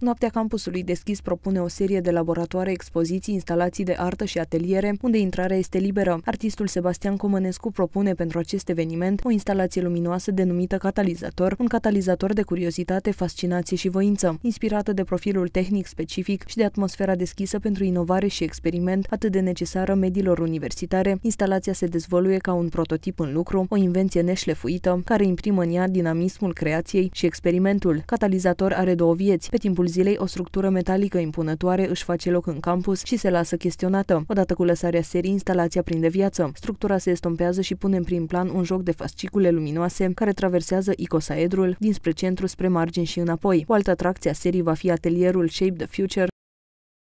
Noaptea campusului deschis propune o serie de laboratoare, expoziții, instalații de artă și ateliere, unde intrarea este liberă. Artistul Sebastian Comănescu propune pentru acest eveniment o instalație luminoasă denumită Catalizator, un catalizator de curiozitate, fascinație și voință, inspirată de profilul tehnic specific și de atmosfera deschisă pentru inovare și experiment atât de necesară mediilor universitare. Instalația se dezvoluie ca un prototip în lucru, o invenție neșlefuită, care imprimă în ea dinamismul creației și experimentul. Catalizator are două vieți, pe timpul zilei, o structură metalică impunătoare își face loc în campus și se lasă chestionată. Odată cu lăsarea serii, instalația prinde viață. Structura se estompează și pune în prim plan un joc de fascicule luminoase care traversează icosaedrul dinspre centru spre margini și înapoi. O altă atracție a serii va fi atelierul Shape the Future,